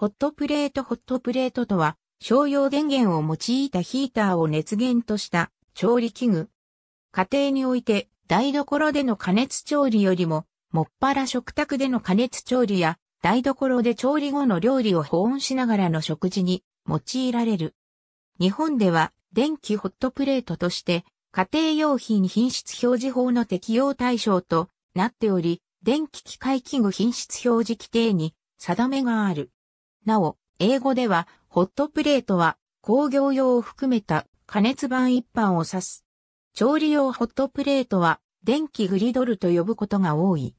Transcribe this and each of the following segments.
ホットプレートホットプレートとは、商用電源を用いたヒーターを熱源とした調理器具。家庭において台所での加熱調理よりも、もっぱら食卓での加熱調理や、台所で調理後の料理を保温しながらの食事に用いられる。日本では電気ホットプレートとして家庭用品品質表示法の適用対象となっており、電気機械器具品質表示規定に定めがある。なお、英語では、ホットプレートは、工業用を含めた加熱板一般を指す。調理用ホットプレートは、電気グリドルと呼ぶことが多い。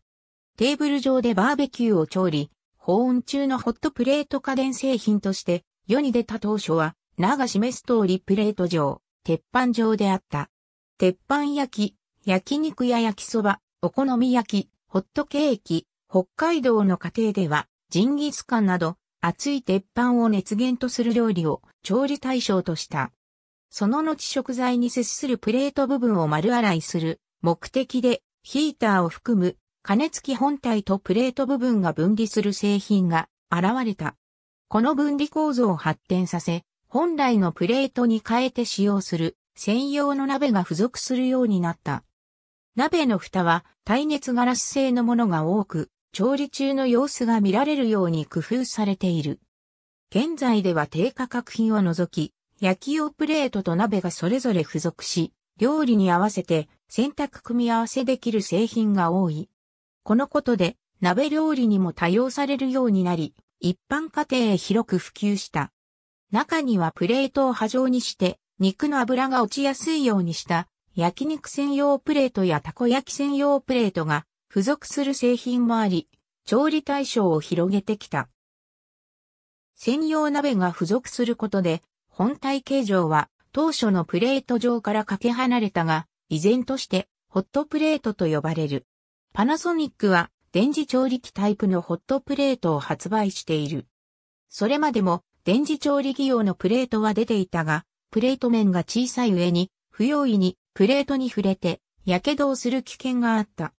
テーブル上でバーベキューを調理、保温中のホットプレート家電製品として世に出た当初は、名が示す通りプレート上、鉄板上であった。鉄板焼き、焼肉や焼きそば、お好み焼き、ホットケーキ、北海道の家庭では、ジンギスカンなど、熱い鉄板を熱源とする料理を調理対象とした。その後食材に接するプレート部分を丸洗いする目的でヒーターを含む加熱器本体とプレート部分が分離する製品が現れた。この分離構造を発展させ、本来のプレートに変えて使用する専用の鍋が付属するようになった。鍋の蓋は耐熱ガラス製のものが多く、調理中の様子が見られるように工夫されている。現在では低価格品を除き、焼き用プレートと鍋がそれぞれ付属し、料理に合わせて洗濯組み合わせできる製品が多い。このことで鍋料理にも多用されるようになり、一般家庭へ広く普及した。中にはプレートを波状にして肉の油が落ちやすいようにした焼肉専用プレートやたこ焼き専用プレートが付属する製品もあり、調理対象を広げてきた。専用鍋が付属することで、本体形状は当初のプレート上からかけ離れたが、依然としてホットプレートと呼ばれる。パナソニックは電磁調理器タイプのホットプレートを発売している。それまでも電磁調理器用のプレートは出ていたが、プレート面が小さい上に、不用意にプレートに触れて、火傷をする危険があった。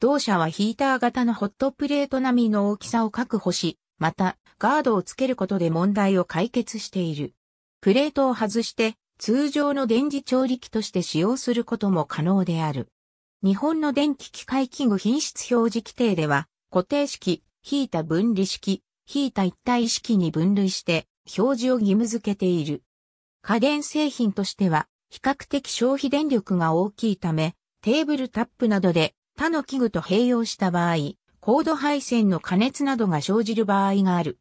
同社はヒーター型のホットプレート並みの大きさを確保し、また、ガードをつけることで問題を解決している。プレートを外して、通常の電磁調理器として使用することも可能である。日本の電気機械器具品質表示規定では、固定式、ヒータ分離式、ヒータ一体式に分類して、表示を義務付けている。家電製品としては、比較的消費電力が大きいため、テーブルタップなどで他の器具と併用した場合、高度配線の加熱などが生じる場合がある。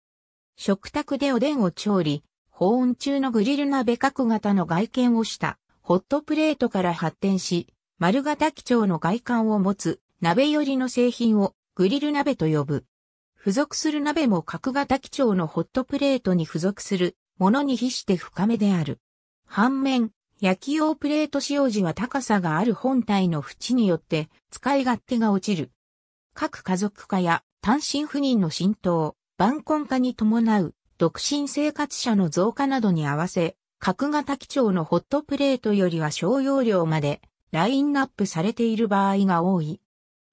食卓でおでんを調理、保温中のグリル鍋角型の外見をしたホットプレートから発展し、丸型基調の外観を持つ鍋寄りの製品をグリル鍋と呼ぶ。付属する鍋も角型基調のホットプレートに付属するものに比して深めである。反面、焼き用プレート使用時は高さがある本体の縁によって使い勝手が落ちる。各家族化や単身赴任の浸透、晩婚化に伴う独身生活者の増加などに合わせ、角型基調のホットプレートよりは小容量までラインナップされている場合が多い。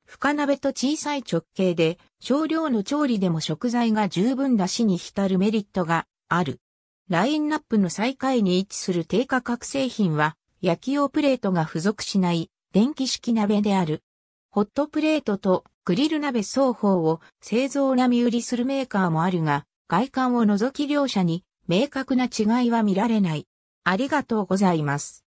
深鍋と小さい直径で少量の調理でも食材が十分出しに浸るメリットがある。ラインナップの最下位に位置する低価格製品は、焼き用プレートが付属しない電気式鍋である。ホットプレートとグリル鍋双方を製造並売りするメーカーもあるが、外観を除き両者に明確な違いは見られない。ありがとうございます。